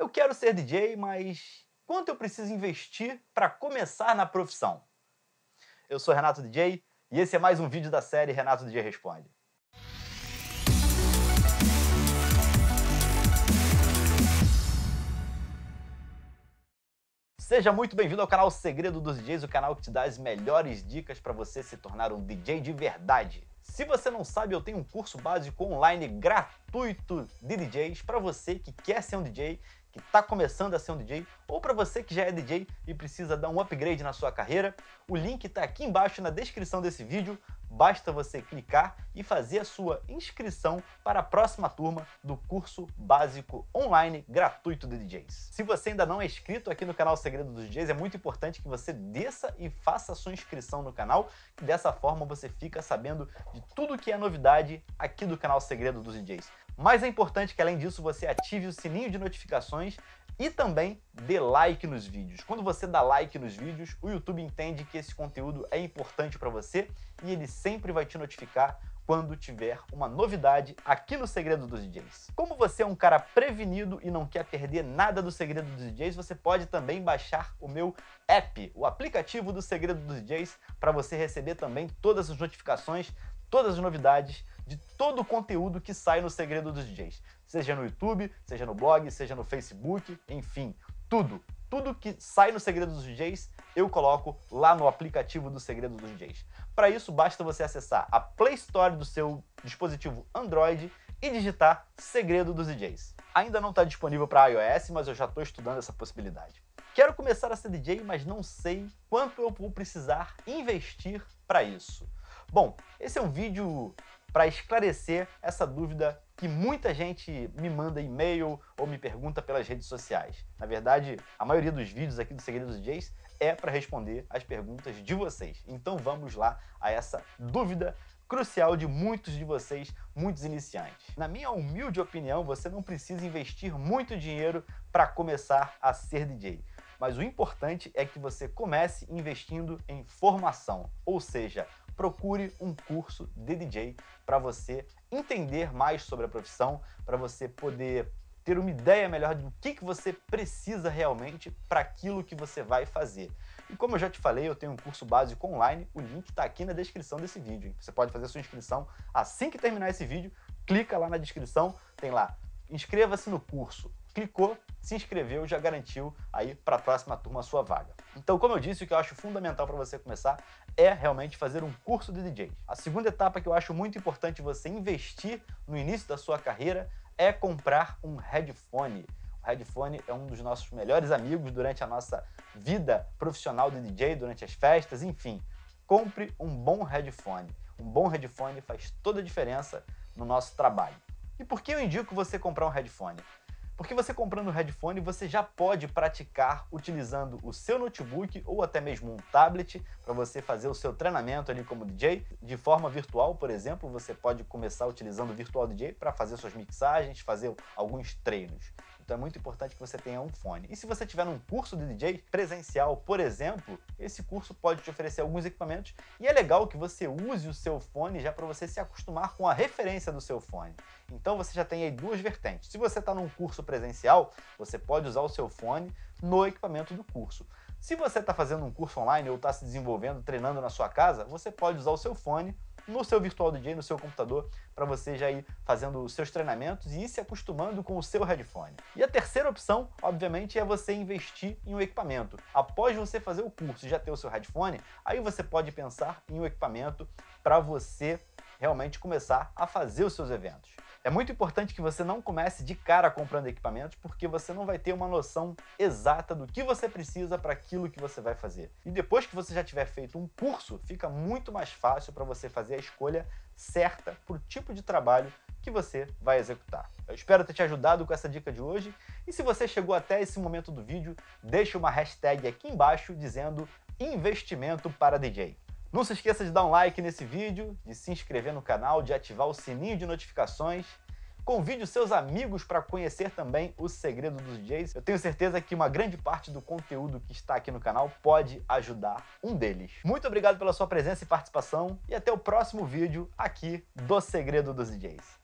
Eu quero ser DJ, mas quanto eu preciso investir para começar na profissão? Eu sou Renato DJ e esse é mais um vídeo da série Renato DJ Responde. Seja muito bem-vindo ao canal Segredo dos DJs, o canal que te dá as melhores dicas para você se tornar um DJ de verdade. Se você não sabe, eu tenho um curso básico online gratuito gratuito de DJs para você que quer ser um DJ, que está começando a ser um DJ, ou para você que já é DJ e precisa dar um upgrade na sua carreira. O link está aqui embaixo na descrição desse vídeo. Basta você clicar e fazer a sua inscrição para a próxima turma do curso básico online gratuito de DJs. Se você ainda não é inscrito aqui no canal Segredo dos DJs, é muito importante que você desça e faça a sua inscrição no canal. Dessa forma você fica sabendo de tudo que é novidade aqui do canal Segredo dos DJs. Mas é importante que, além disso, você ative o sininho de notificações e também dê like nos vídeos. Quando você dá like nos vídeos, o YouTube entende que esse conteúdo é importante para você e ele sempre vai te notificar quando tiver uma novidade aqui no Segredo dos DJs. Como você é um cara prevenido e não quer perder nada do Segredo dos DJs, você pode também baixar o meu app, o aplicativo do Segredo dos DJs, para você receber também todas as notificações, todas as novidades de todo o conteúdo que sai no Segredo dos DJs. Seja no YouTube, seja no blog, seja no Facebook, enfim, tudo. Tudo que sai no Segredo dos DJs, eu coloco lá no aplicativo do Segredo dos DJs. Para isso, basta você acessar a Play Store do seu dispositivo Android e digitar Segredo dos DJs. Ainda não está disponível para iOS, mas eu já estou estudando essa possibilidade. Quero começar a ser DJ, mas não sei quanto eu vou precisar investir para isso. Bom, esse é um vídeo para esclarecer essa dúvida que muita gente me manda e-mail ou me pergunta pelas redes sociais. Na verdade, a maioria dos vídeos aqui do Segredos DJs é para responder as perguntas de vocês. Então vamos lá a essa dúvida crucial de muitos de vocês, muitos iniciantes. Na minha humilde opinião, você não precisa investir muito dinheiro para começar a ser DJ. Mas o importante é que você comece investindo em formação, ou seja, procure um curso de DJ para você entender mais sobre a profissão, para você poder ter uma ideia melhor do que, que você precisa realmente para aquilo que você vai fazer. E como eu já te falei, eu tenho um curso básico online, o link está aqui na descrição desse vídeo. Você pode fazer sua inscrição assim que terminar esse vídeo, clica lá na descrição, tem lá, inscreva-se no curso, clicou, se inscreveu, já garantiu aí para a próxima turma a sua vaga. Então, como eu disse, o que eu acho fundamental para você começar é realmente fazer um curso de DJ. A segunda etapa que eu acho muito importante você investir no início da sua carreira é comprar um headphone. O headphone é um dos nossos melhores amigos durante a nossa vida profissional de DJ, durante as festas, enfim. Compre um bom headphone. Um bom headphone faz toda a diferença no nosso trabalho. E por que eu indico você comprar um headphone? Porque você comprando o headphone, você já pode praticar utilizando o seu notebook ou até mesmo um tablet para você fazer o seu treinamento ali como DJ. De forma virtual, por exemplo, você pode começar utilizando o Virtual DJ para fazer suas mixagens, fazer alguns treinos. Então é muito importante que você tenha um fone. E se você tiver num curso de DJ presencial, por exemplo, esse curso pode te oferecer alguns equipamentos e é legal que você use o seu fone já para você se acostumar com a referência do seu fone. Então você já tem aí duas vertentes. Se você está num curso presencial, você pode usar o seu fone no equipamento do curso. Se você está fazendo um curso online ou está se desenvolvendo, treinando na sua casa, você pode usar o seu fone no seu virtual DJ, no seu computador, para você já ir fazendo os seus treinamentos e ir se acostumando com o seu headphone. E a terceira opção, obviamente, é você investir em um equipamento. Após você fazer o curso e já ter o seu headphone, aí você pode pensar em um equipamento para você realmente começar a fazer os seus eventos. É muito importante que você não comece de cara comprando equipamentos, porque você não vai ter uma noção exata do que você precisa para aquilo que você vai fazer. E depois que você já tiver feito um curso, fica muito mais fácil para você fazer a escolha certa para o tipo de trabalho que você vai executar. Eu espero ter te ajudado com essa dica de hoje. E se você chegou até esse momento do vídeo, deixe uma hashtag aqui embaixo dizendo investimento para DJ. Não se esqueça de dar um like nesse vídeo, de se inscrever no canal, de ativar o sininho de notificações. Convide os seus amigos para conhecer também o segredo dos DJs. Eu tenho certeza que uma grande parte do conteúdo que está aqui no canal pode ajudar um deles. Muito obrigado pela sua presença e participação e até o próximo vídeo aqui do Segredo dos DJs.